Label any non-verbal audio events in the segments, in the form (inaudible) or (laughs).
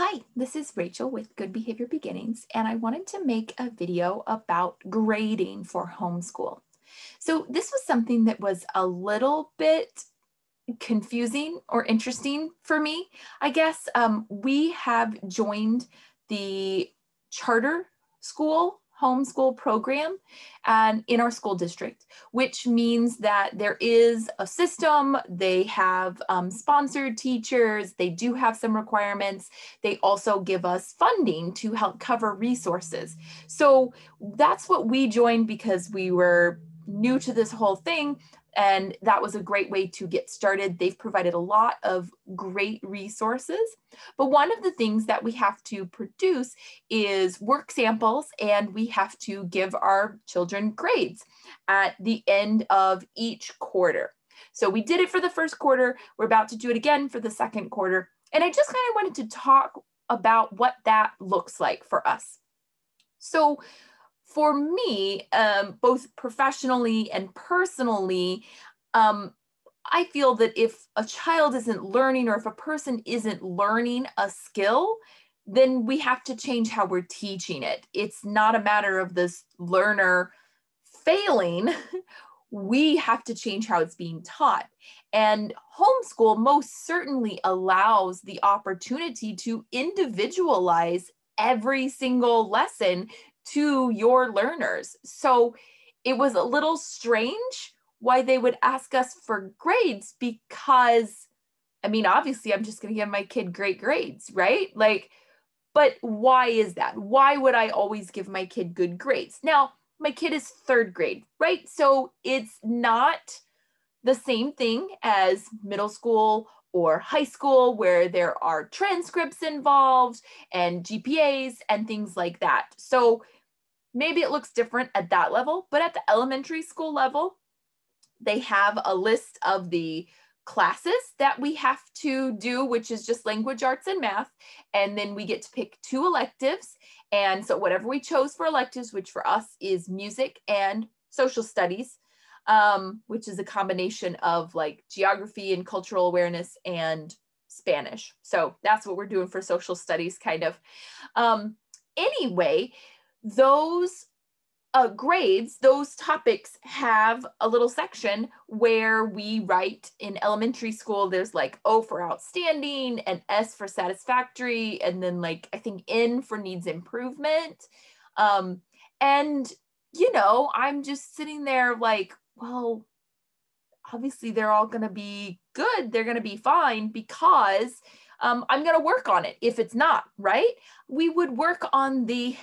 Hi, this is Rachel with Good Behavior Beginnings, and I wanted to make a video about grading for homeschool. So this was something that was a little bit confusing or interesting for me, I guess. Um, we have joined the charter school homeschool program and in our school district, which means that there is a system. They have um, sponsored teachers. They do have some requirements. They also give us funding to help cover resources. So that's what we joined because we were new to this whole thing. And that was a great way to get started. They've provided a lot of great resources. But one of the things that we have to produce is work samples, and we have to give our children grades at the end of each quarter. So we did it for the first quarter. We're about to do it again for the second quarter. And I just kind of wanted to talk about what that looks like for us. So for me, um, both professionally and personally, um, I feel that if a child isn't learning or if a person isn't learning a skill, then we have to change how we're teaching it. It's not a matter of this learner failing. (laughs) we have to change how it's being taught. And homeschool most certainly allows the opportunity to individualize every single lesson to your learners. So it was a little strange why they would ask us for grades because, I mean, obviously, I'm just going to give my kid great grades, right? Like, but why is that? Why would I always give my kid good grades? Now, my kid is third grade, right? So it's not the same thing as middle school or high school where there are transcripts involved and GPAs and things like that. So Maybe it looks different at that level, but at the elementary school level, they have a list of the classes that we have to do, which is just language arts and math. And then we get to pick two electives. And so whatever we chose for electives, which for us is music and social studies, um, which is a combination of like geography and cultural awareness and Spanish. So that's what we're doing for social studies kind of. Um, anyway, those uh, grades, those topics have a little section where we write in elementary school, there's like O for outstanding and S for satisfactory, and then like I think N for needs improvement. Um, and, you know, I'm just sitting there like, well, obviously they're all going to be good. They're going to be fine because um, I'm going to work on it if it's not, right? We would work on the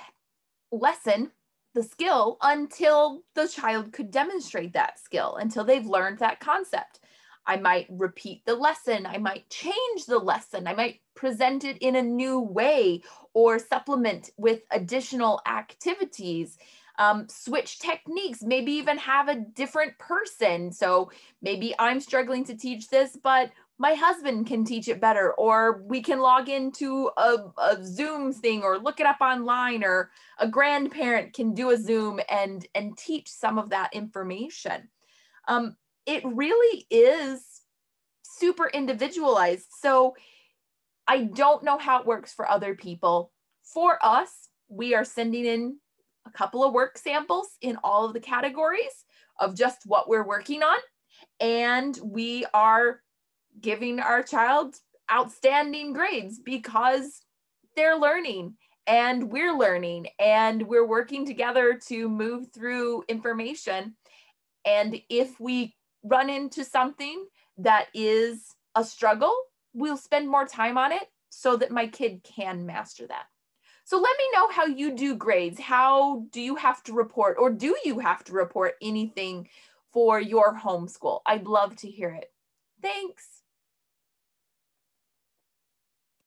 Lesson the skill until the child could demonstrate that skill, until they've learned that concept. I might repeat the lesson. I might change the lesson. I might present it in a new way or supplement with additional activities. Um, switch techniques, maybe even have a different person. So maybe I'm struggling to teach this, but my husband can teach it better or we can log into a, a zoom thing or look it up online or a grandparent can do a zoom and and teach some of that information um, it really is super individualized so i don't know how it works for other people for us we are sending in a couple of work samples in all of the categories of just what we're working on and we are giving our child outstanding grades because they're learning and we're learning and we're working together to move through information. And if we run into something that is a struggle, we'll spend more time on it so that my kid can master that. So let me know how you do grades. How do you have to report, or do you have to report anything for your homeschool? I'd love to hear it. Thanks.